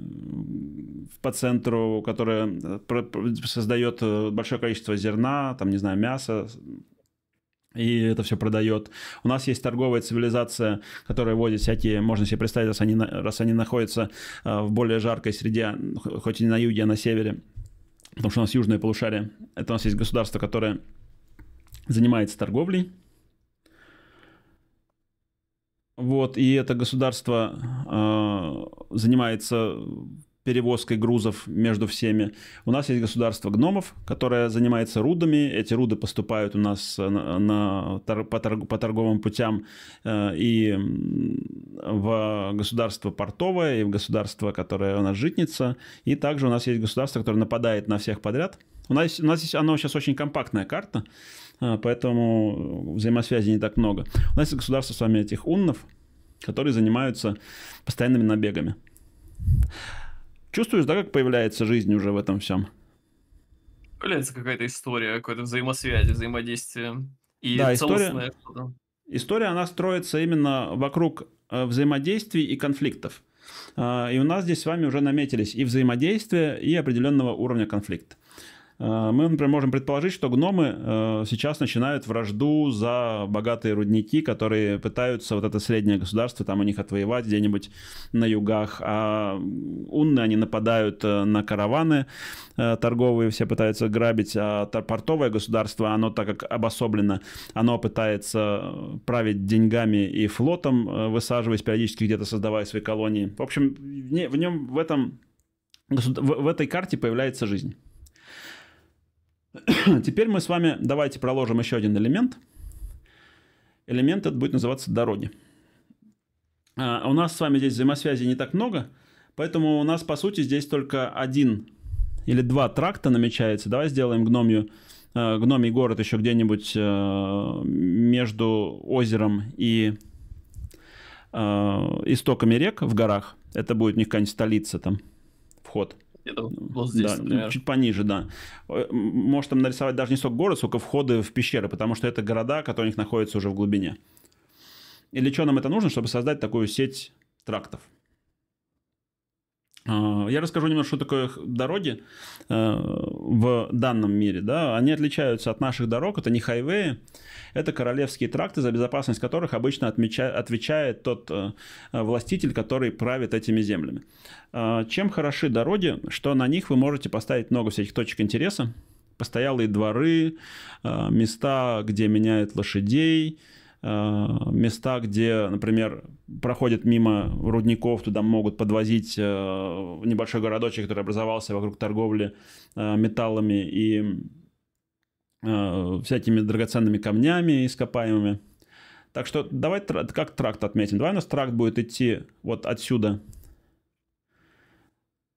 по центру, которое э, создает э, большое количество зерна, там, не знаю, мяса, и это все продает. У нас есть торговая цивилизация, которая водит всякие, можно себе представить, раз они, раз они находятся э, в более жаркой среде, хоть и не на юге, а на севере, потому что у нас южное полушарие. Это у нас есть государство, которое занимается торговлей, вот, и это государство э, занимается перевозкой грузов между всеми. У нас есть государство гномов, которое занимается рудами. Эти руды поступают у нас э, на, на, тор, по, торг, по торговым путям э, и в государство портовое, и в государство, которое у нас житница. И также у нас есть государство, которое нападает на всех подряд. У нас, у нас есть, оно сейчас очень компактная карта. А, поэтому э, взаимосвязи не так много. У нас есть государство с вами этих уннов, которые занимаются постоянными набегами. Чувствуешь, да, как появляется жизнь уже в этом всем? Появляется какая-то история, какая-то взаимосвязь, взаимодействие и да, история, что-то. История, она строится именно вокруг э, взаимодействий и конфликтов. А, и у нас здесь с вами уже наметились и взаимодействие, и определенного уровня конфликта. Э, мы, например, можем предположить, что гномы э, сейчас начинают вражду за богатые рудники, которые пытаются вот это среднее государство там у них отвоевать где-нибудь на югах, а унны, они нападают э, на караваны торговые, все пытаются грабить, а портовое государство, оно так как обособлено, оно пытается править деньгами и флотом, высаживаясь периодически где-то, создавая свои колонии. В общем, в нем, в этом в, в этой карте появляется жизнь. Теперь мы с вами давайте проложим еще один элемент. Элемент этот будет называться дороги. А, у нас с вами здесь взаимосвязи не так много, поэтому у нас, по сути, здесь только один или два тракта намечается. Давай сделаем гномью, э, гномий город еще где-нибудь э, между озером и э, истоками рек в горах. Это будет у них какая-нибудь столица там, вход где-то вот ну, здесь, да, ну, Чуть пониже, да. Э, может там нарисовать даже не столько город, сколько входы в пещеры, потому что это города, которые у них находятся уже в глубине. Или что нам это нужно, чтобы создать такую сеть трактов? А, я расскажу немножко, что такое дороги э, в данном мире. Да? Они отличаются от наших дорог, это не хайвеи, это королевские тракты, за безопасность которых обычно отмеча... отвечает тот э, властитель, который правит этими землями. А, чем хороши дороги, что на них вы можете поставить много всяких точек интереса, постоялые дворы, а, места, где меняют лошадей, Э, места, где, например, проходят мимо рудников, туда могут подвозить э, небольшой городочек, который образовался вокруг торговли э, металлами и всякими драгоценными камнями ископаемыми. Так что давай как тракт отметим. Давай у нас тракт будет идти вот отсюда.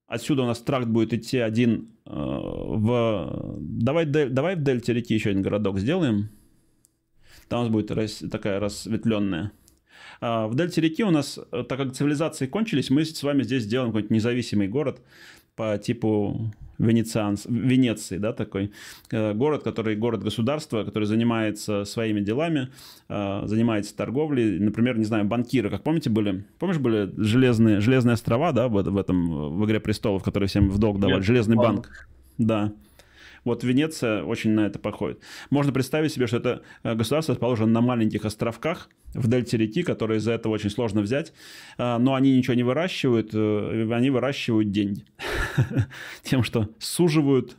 Отсюда у нас тракт будет идти один в... Давай, давай в дельте реки еще один городок сделаем там у нас будет рас, такая разветвленная. А в дельте реки у нас, э, так как цивилизации кончились, мы с вами здесь сделаем какой-нибудь независимый город по типу Венецианс, Венеции, да, такой э, город, который город государства, который занимается своими делами, э, занимается торговлей, например, не знаю, банкиры, как помните, были, помнишь, были железные, железные острова, да, в, в этом, в «Игре престолов», которые всем в долг давали, Нет, железный банк. банк. Да. Вот Венеция очень на это походит. Можно представить себе, что это э, государство расположено на маленьких островках в дельте реки, которые из-за этого очень сложно взять, э, но они ничего не выращивают, э, они выращивают деньги. Тем, что суживают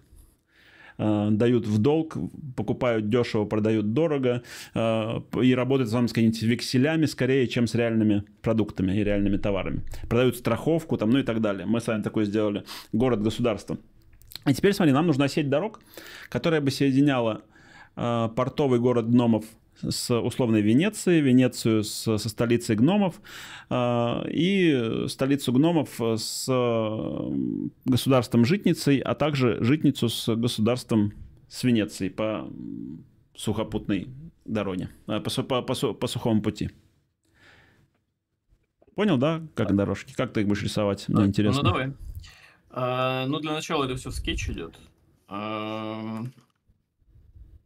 дают в долг, покупают дешево, продают дорого и работают там с векселями скорее, чем с реальными продуктами и реальными товарами. Продают страховку там, ну и так далее. Мы с вами такое сделали. Город-государство. И теперь, смотри, нам нужна сеть дорог, которая бы соединяла э, портовый город гномов с условной Венецией, Венецию с, со столицей гномов э, и столицу гномов с э, государством-житницей, а также житницу с государством с Венецией по сухопутной дороге, э, по, по, по, по сухому пути. Понял, да, как дорожки? Как ты их будешь рисовать? Мне а, интересно. Ну, давай. А, ну, для начала это все в скетч идет. А,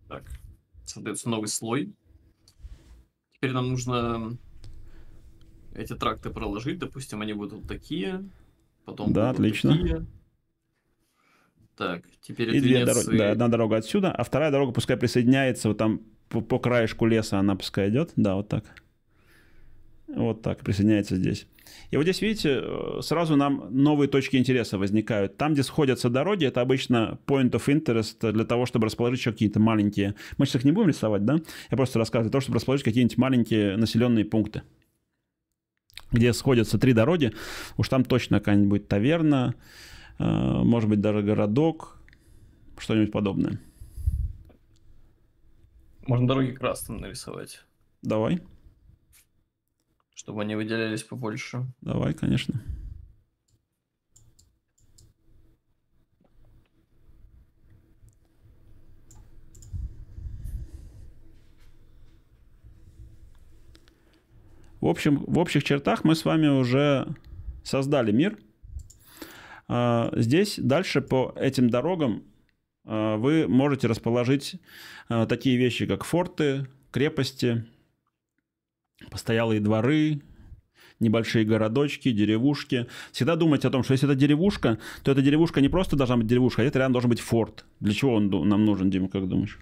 так, создается новый слой. Теперь нам нужно эти тракты проложить. Допустим, они будут вот такие. Потом да, отлично. Такие. Так, теперь и две дороги. дорог... да, одна дорога отсюда, а вторая дорога пускай присоединяется вот там по, по краешку леса она пускай идет. Да, вот так. Вот так, присоединяется здесь. И вот здесь, видите, э, сразу нам новые точки интереса возникают. Там, где сходятся дороги, это обычно point of interest для того, чтобы расположить еще какие-то маленькие... Мы сейчас их не будем рисовать, да? Я просто рассказываю. То, чтобы расположить какие-нибудь маленькие населенные пункты. Где сходятся три дороги, уж там точно какая-нибудь таверна, э, может быть, даже городок, что-нибудь подобное. Можно дороги красным нарисовать. Давай чтобы они выделялись побольше. Давай, конечно. В общем, в общих чертах мы с вами уже создали мир. А, здесь дальше по этим дорогам а, вы можете расположить а, такие вещи, как форты, крепости, постоялые дворы, небольшие городочки, деревушки. Всегда думать о том, что если это деревушка, то эта деревушка не просто должна быть деревушка, а это реально должен быть форт. Для чего он нам нужен, Дима, как думаешь?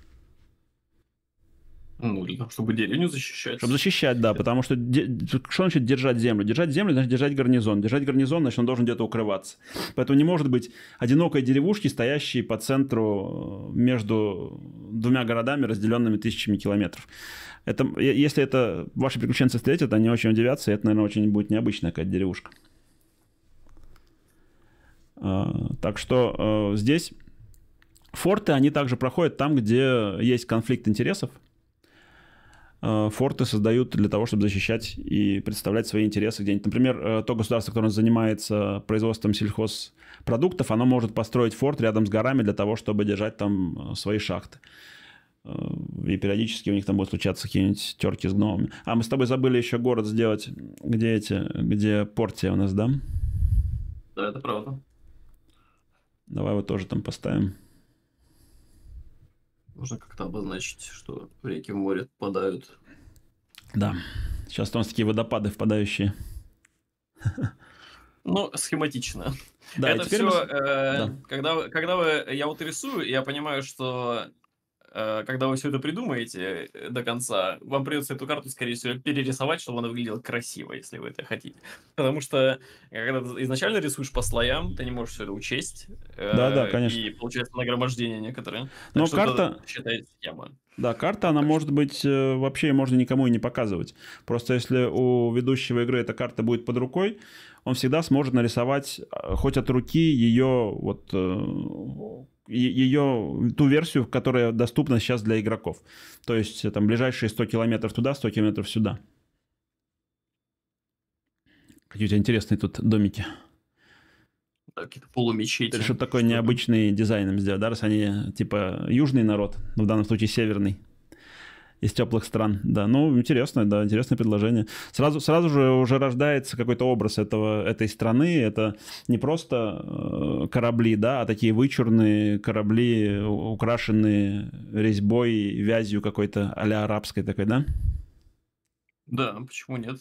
Ну, для того, чтобы деревню защищать. Чтобы защищать, да, потому что де... что значит держать землю? Держать землю, значит держать гарнизон. Держать гарнизон, значит он должен где-то укрываться. Поэтому не может быть одинокой деревушки, стоящей по центру э, между двумя городами, разделенными тысячами километров. Это, если это ваши приключенцы встретят, они очень удивятся, и это, наверное, очень будет необычная какая-то деревушка. А, так что а, здесь форты, они также проходят там, где есть конфликт интересов. А, форты создают для того, чтобы защищать и представлять свои интересы где-нибудь. Например, э, то государство, которое занимается производством сельхозпродуктов, оно может построить форт рядом с горами для того, чтобы держать там э, свои шахты. Э, и периодически у них там будут случаться какие-нибудь терки с гномами. А, мы с тобой забыли еще город сделать, где эти, где Портия у нас, да? Да, это правда. Давай его тоже там поставим. Нужно как-то обозначить, что реки в море впадают. Да. Сейчас у нас такие водопады впадающие. Ну, схематично. Да, это все, мы... э, да. когда, когда вы, я вот рисую, я понимаю, что Э, когда вы все это придумаете э, до конца, вам придется эту карту, скорее всего, перерисовать, чтобы она выглядела красиво, если вы это хотите. Потому что, э, когда ты изначально рисуешь по слоям, ты не можешь все это учесть. Да-да, конечно. И получается нагромождение некоторые. Но так карта... Считает схема. Да, карта, она может быть, вообще можно никому и не показывать. Просто если у ведущего игры эта карта будет под рукой, он всегда сможет нарисовать хоть от руки ее вот ее, ту версию, которая доступна сейчас для игроков. То есть э, там ближайшие 100 километров туда, 100 километров сюда. Какие у тебя интересные тут домики. Да, какие-то полумечети. Это что-то такое необычный дизайн им сделать, да, раз они типа южный народ, но в данном случае северный из теплых стран. Да, ну, интересно, да, интересное предложение. Сразу, сразу же уже рождается какой-то образ этого, этой страны. Это не просто э, корабли, да, а такие вычурные корабли, украшенные резьбой, вязью какой-то а арабской такой, да? Да, ну почему нет?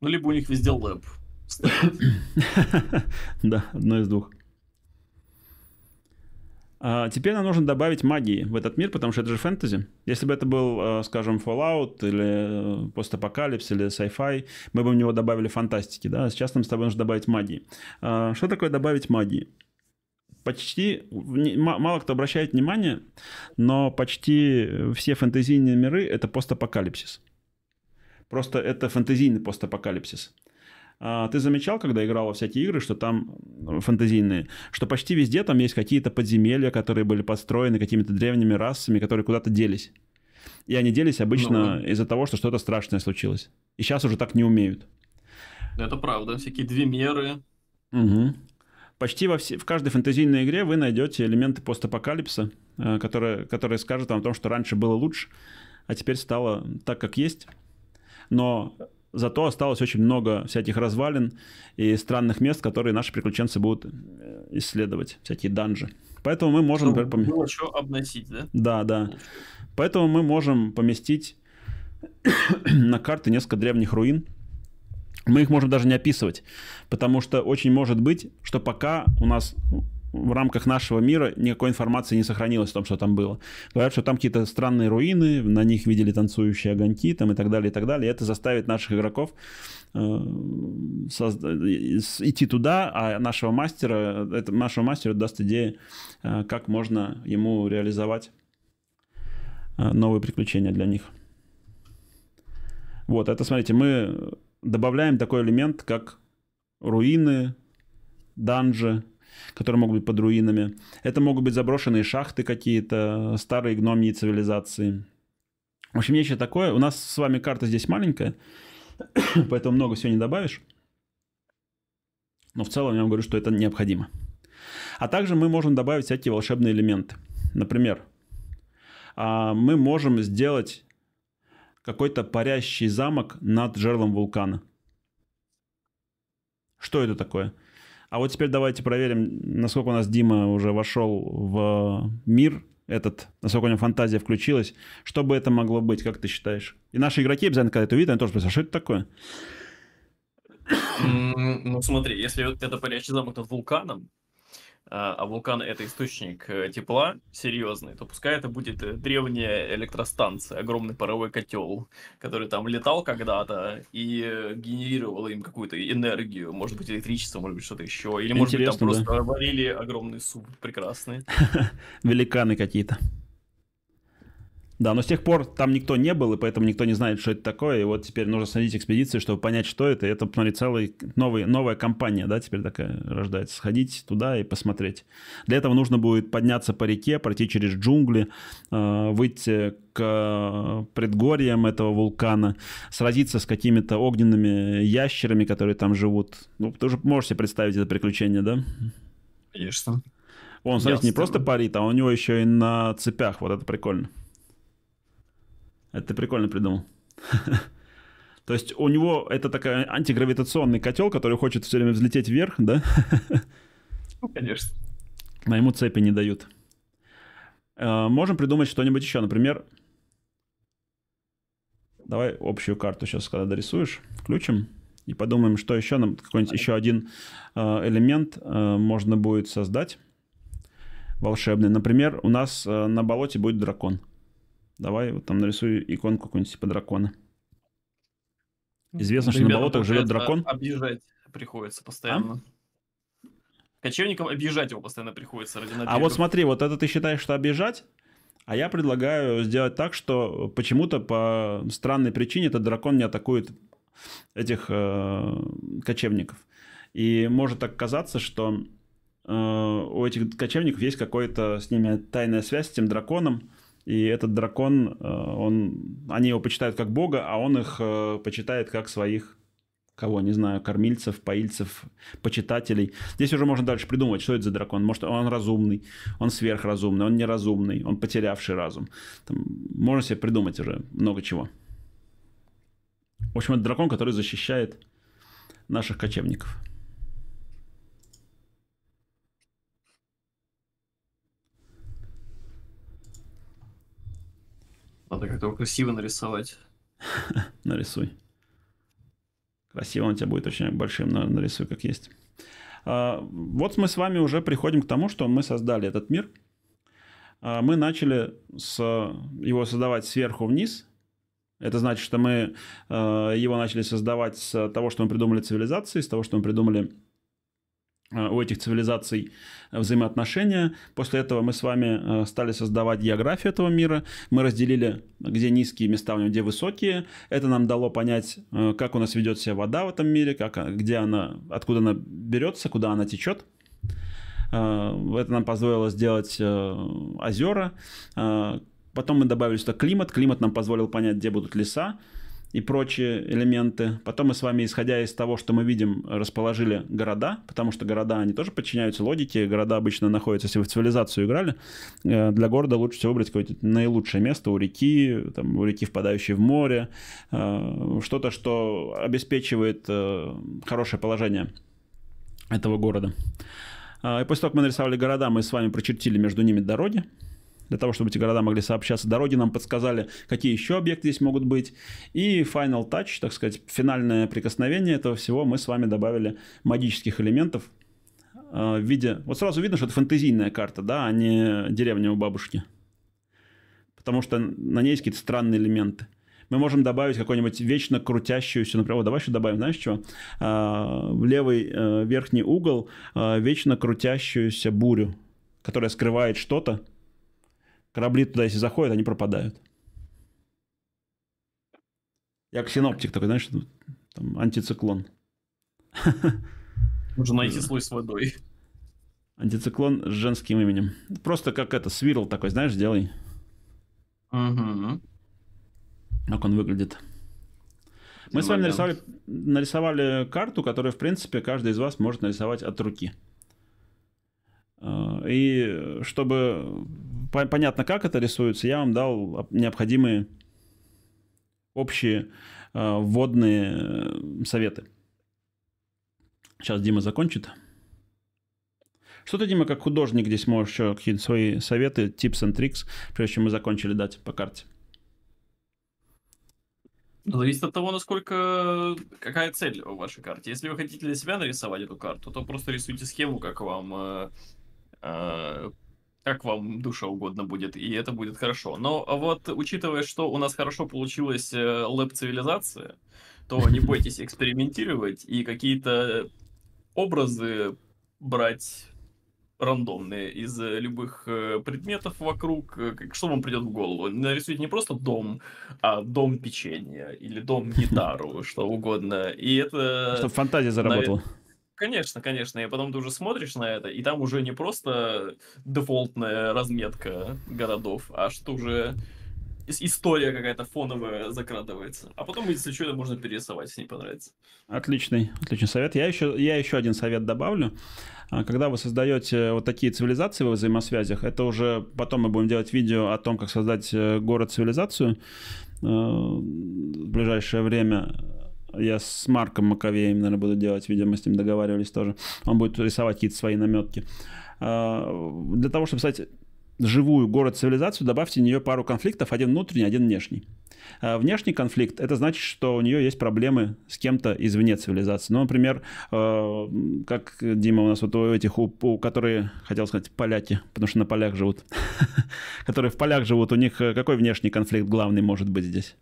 Ну, либо у них везде лэп. Да, одно из двух. А теперь нам нужно добавить магии в этот мир, потому что это же фэнтези. Если бы это был, э, скажем, Fallout или э, постапокалипсис или sci-fi, мы бы в него добавили фантастики, да? А сейчас нам с тобой нужно добавить магии. А, что такое добавить магии? Почти, мало кто обращает внимание, но почти все фэнтезийные миры — это постапокалипсис. Просто это фэнтезийный постапокалипсис. А, ты замечал, когда играл во всякие игры, что там фантазийные, что почти везде там есть какие-то подземелья, которые были построены какими-то древними расами, которые куда-то делись. И они делись обычно ну, из-за того, что что-то страшное случилось. И сейчас уже так не умеют. Это правда. Всякие две меры. Угу. Почти во все, в каждой фэнтезийной игре вы найдете элементы постапокалипса, э, которые, которые скажут вам о том, что раньше было лучше, а теперь стало так, как есть. Но Зато осталось очень много всяких развалин и странных мест, которые наши приключенцы будут э, исследовать, всякие данжи. Поэтому мы можем... Чтобы ну, например, пом... еще обносить, да? Да, да. Поэтому мы можем поместить на карты несколько древних руин. Мы их можем даже не описывать, потому что очень может быть, что пока у нас ну, в рамках нашего мира никакой информации не сохранилось о том, что там было. Говорят, что там какие-то странные руины, на них видели танцующие огоньки там, и так далее, и так далее. это заставит наших игроков э, созда- идти туда, а нашего мастера, это, нашего мастера даст идеи, э, как можно ему реализовать э, новые приключения для них. Вот, это, смотрите, мы добавляем такой элемент, как руины, данжи, которые могут быть под руинами. Это могут быть заброшенные шахты какие-то, старые гномии цивилизации. В общем, нечто такое. У нас с вами карта здесь маленькая, поэтому много всего не добавишь. Но в целом я вам говорю, что это необходимо. А также мы можем добавить всякие волшебные элементы. Например, а, мы можем сделать какой-то парящий замок над жерлом вулкана. Что это такое? А вот теперь давайте проверим, насколько у нас Дима уже вошел в э, мир этот, насколько у него фантазия включилась. Что бы это могло быть, как ты считаешь? И наши игроки обязательно, когда это увидят, они тоже спросят, что это такое? Ну смотри, если это парящий замок над вулканом, а, а вулкан это источник э, тепла серьезный, то пускай это будет э, древняя электростанция, огромный паровой котел, который там летал когда-то и э, генерировал им какую-то энергию, может быть электричество, может быть что-то еще, или Интересно, может быть там да? просто варили огромный суп прекрасный. Великаны какие-то. Да, но с тех пор там никто не был, и поэтому никто не знает, что это такое. И вот теперь нужно сходить экспедиции, чтобы понять, что это. И это, смотри, целая новый, новая компания, да, теперь такая рождается. Сходить туда и посмотреть. Для этого нужно будет подняться по реке, пройти через джунгли, э, выйти к предгорьям этого вулкана, сразиться с какими-то огненными ящерами, которые там живут. Ну, ты уже можешь себе представить это приключение, да? Конечно. Он, смотрите, не просто парит, а у него еще и на цепях. Вот это прикольно. Это ты прикольно придумал. То есть у него это такой антигравитационный котел, который хочет все время взлететь вверх, да? Ну, конечно. Но ему цепи не дают. Э, можем придумать что-нибудь еще. Например, давай общую карту сейчас, когда дорисуешь, включим и подумаем, что еще нам какой-нибудь еще один э, элемент э, можно будет создать волшебный. Например, у нас на болоте будет дракон. Давай вот там нарисую иконку какую-нибудь типа дракона. Известно, Ребята, что на болотах живет дракон. Объезжать приходится постоянно. А? Кочевникам объезжать его постоянно приходится ради набегов. А вот смотри, вот это ты считаешь, что объезжать? А я предлагаю сделать так, что почему-то по странной причине этот дракон не атакует этих э, кочевников. И может так казаться, что э, у этих кочевников есть какая-то с ними тайная связь с тем драконом, и этот дракон, э, он, они его почитают как бога, а он их э, почитает как своих кого, не знаю, кормильцев, поильцев, почитателей. Здесь уже можно дальше придумывать, что это за дракон. Может, он разумный, он сверхразумный, он неразумный, он потерявший разум. Там, можно себе придумать уже много чего. В общем, это дракон, который защищает наших кочевников. Надо как-то его красиво нарисовать. Нарисуй. Красиво он у тебя будет очень большим, нарисуй как есть. А, вот мы с вами уже приходим к тому, что мы создали этот мир. А, мы начали с его создавать сверху вниз. Это значит, что мы а, его начали создавать с того, что мы придумали цивилизации, с того, что мы придумали Э, у этих цивилизаций э, взаимоотношения. После этого мы с вами э, стали создавать географию этого мира. Мы разделили, где низкие места, а где высокие. Это нам дало понять, как у нас ведет себя вода в этом мире, как, где она, откуда она берется, куда она течет. Это нам позволило сделать озера. Потом мы добавили сюда климат. Климат нам позволил понять, где будут леса и прочие элементы. Потом мы с вами, исходя из того, что мы видим, расположили города, потому что города, они тоже подчиняются логике, города обычно находятся, если вы в цивилизацию играли, э, для города лучше всего выбрать какое-то наилучшее место у реки, там, у реки, впадающей в море, э, что-то, что обеспечивает э, хорошее положение этого города. И после того, как мы нарисовали города, мы с вами прочертили между ними дороги, для того, чтобы эти города могли сообщаться. Дороги нам подсказали, какие еще объекты здесь могут быть. И final touch, так сказать, финальное прикосновение этого всего мы с вами добавили магических элементов э, в виде... Вот сразу видно, что это фэнтезийная карта, да, а не деревня у бабушки. Потому что на ней есть какие-то странные элементы. Мы можем добавить какую-нибудь вечно крутящуюся, например, вот давай еще добавим, знаешь что? Э, в левый э, верхний угол вечно крутящуюся бурю, которая скрывает что-то, корабли туда, если заходят, они пропадают. Я как синоптик такой, знаешь, ну, там антициклон. Нужно найти слой с водой. Антициклон с женским именем. Просто как это, свирл такой, знаешь, сделай. Угу. Как он выглядит. Мы с вами нарисовали, нарисовали карту, которую, в принципе, каждый из вас может нарисовать от руки. А, и чтобы понятно, как это рисуется, я вам дал необходимые общие э, вводные э, советы. Сейчас Дима закончит. Что ты, Дима, как художник здесь можешь еще какие-то свои советы, tips and tricks, прежде чем мы закончили дать по карте? Ну, зависит от того, насколько какая цель в вашей карте. Если вы хотите для себя нарисовать эту карту, то просто рисуйте схему, как вам э, э как вам душа угодно будет, и это будет хорошо. Но вот, учитывая, что у нас хорошо получилась э, лэп-цивилизация, то не бойтесь экспериментировать и какие-то образы брать рандомные из э, любых э, предметов вокруг, что вам придет в голову. Нарисуйте не просто дом, а дом печенья или дом гитару, что угодно. И это... Чтобы фантазия заработала. Конечно, конечно. И потом ты уже смотришь на это, и там уже не просто дефолтная разметка городов, а что уже история какая-то фоновая закрадывается. А потом, если что, это можно перерисовать, если не понравится. Отличный, отличный совет. Я еще, я еще один совет добавлю. А, когда вы создаете вот такие цивилизации во взаимосвязях, это уже потом мы будем делать видео о том, как создать э, город-цивилизацию э, в ближайшее время я с Марком Маковеем, наверное, буду делать, видимо, с ним договаривались тоже. Он будет рисовать какие-то свои наметки. А, для того, чтобы стать живую город-цивилизацию, добавьте в нее пару конфликтов, один внутренний, один внешний. А, внешний конфликт – это значит, что у нее есть проблемы с кем-то извне цивилизации. Ну, например, а, как Дима у нас вот у этих, у, у которые, хотел сказать, поляки, потому что на полях живут, которые в полях живут, у них э, какой внешний конфликт главный может быть здесь?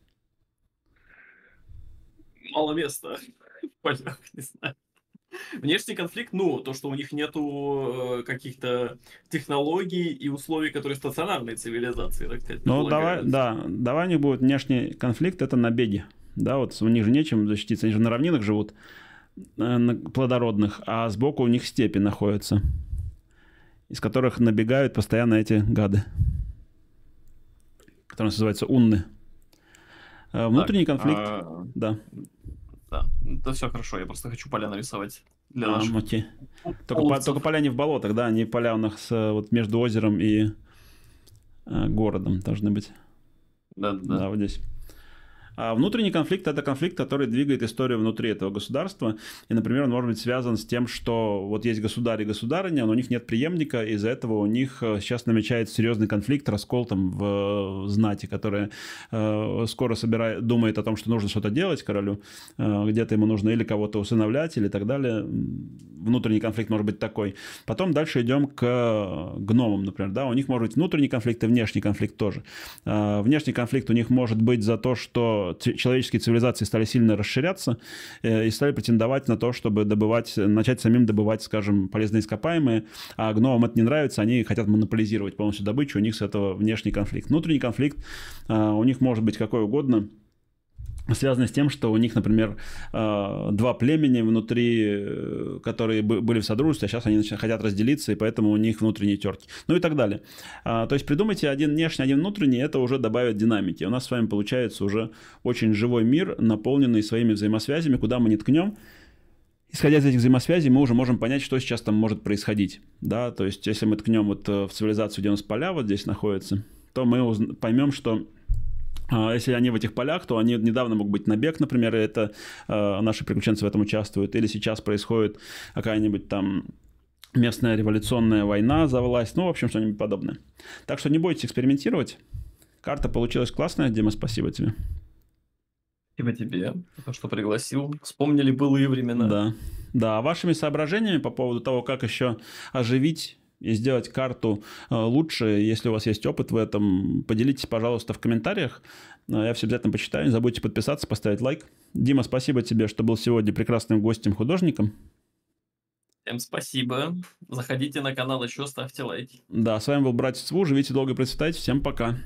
мало места в полях, не знаю. Внешний конфликт, ну, то, что у них нету э, каких-то технологий и условий, которые стационарные цивилизации, так сказать. Ну, давай, да, давай у них будет внешний конфликт, это на беде. Да, вот у них же нечем защититься, они же на равнинах живут, э, на плодородных, а сбоку у них степи находятся, из которых набегают постоянно эти гады, которые называются унны. Э, внутренний так, конфликт, а... да. Да, да, все хорошо, я просто хочу поля нарисовать для а, наших. А, окей. Только, по, только поля не в болотах, да, они поля у нас э, вот между озером и э, городом должны быть. Да, да. Да, вот здесь. А внутренний конфликт – это конфликт, который двигает историю внутри этого государства. И, например, он может быть связан с тем, что вот есть государь и государыня, но у них нет преемника, из-за этого у них э, сейчас намечается серьезный конфликт, раскол там в э, знати, которая э, скоро собирает, думает о том, что нужно что-то делать королю, где-то ему нужно или кого-то усыновлять, или так далее. Внутренний конфликт может быть такой. Потом дальше идем к гномам, например, да, у них может быть внутренний конфликт и внешний конфликт тоже. Внешний конфликт у них может быть за то, что человеческие цивилизации стали сильно расширяться э, и стали претендовать на то, чтобы добывать, начать самим добывать, скажем, полезные ископаемые, а гномам это не нравится, они хотят монополизировать полностью добычу, у них с этого внешний конфликт. Внутренний конфликт а, у них может быть какой угодно – связаны с тем, что у них, например, э, два племени внутри, э, которые были в содружестве, а сейчас они хотят разделиться, и поэтому у них внутренние терки. Ну и так далее. А, то есть придумайте один внешний, один внутренний, это уже добавит динамики. У нас с вами получается уже очень живой мир, наполненный своими взаимосвязями, куда мы не ткнем. Исходя из этих взаимосвязей, мы уже можем понять, что сейчас там может происходить. Да? То есть, если мы ткнем вот э, в цивилизацию, где у нас поля вот здесь находятся, то мы поймем, что а, если они в этих полях, то они недавно мог быть набег, например, это а, наши приключенцы в этом участвуют. Или сейчас происходит какая-нибудь там местная революционная война за власть, ну, в общем, что-нибудь подобное. Так что не бойтесь экспериментировать. Карта получилась классная, Дима, спасибо тебе. Спасибо тебе, То, что пригласил. Вспомнили былые времена. Да. Да, а вашими соображениями по поводу того, как еще оживить и сделать карту э, лучше. Если у вас есть опыт в этом, поделитесь, пожалуйста, в комментариях. Э, я все обязательно почитаю. Не забудьте подписаться, поставить лайк. Дима, спасибо тебе, что был сегодня прекрасным гостем-художником. Всем спасибо. Заходите на канал еще, ставьте лайки. Да, с вами был Братец Ву. Живите долго и процветайте. Всем пока.